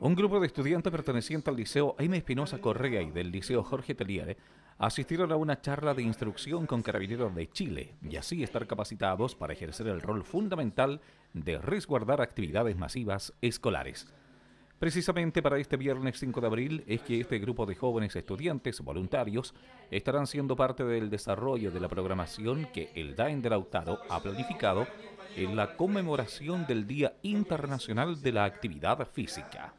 Un grupo de estudiantes pertenecientes al Liceo Aime Espinosa Correa y del Liceo Jorge Teliere asistieron a una charla de instrucción con carabineros de Chile y así estar capacitados para ejercer el rol fundamental de resguardar actividades masivas escolares. Precisamente para este viernes 5 de abril es que este grupo de jóvenes estudiantes voluntarios estarán siendo parte del desarrollo de la programación que el DAEN de ha planificado en la conmemoración del Día Internacional de la Actividad Física.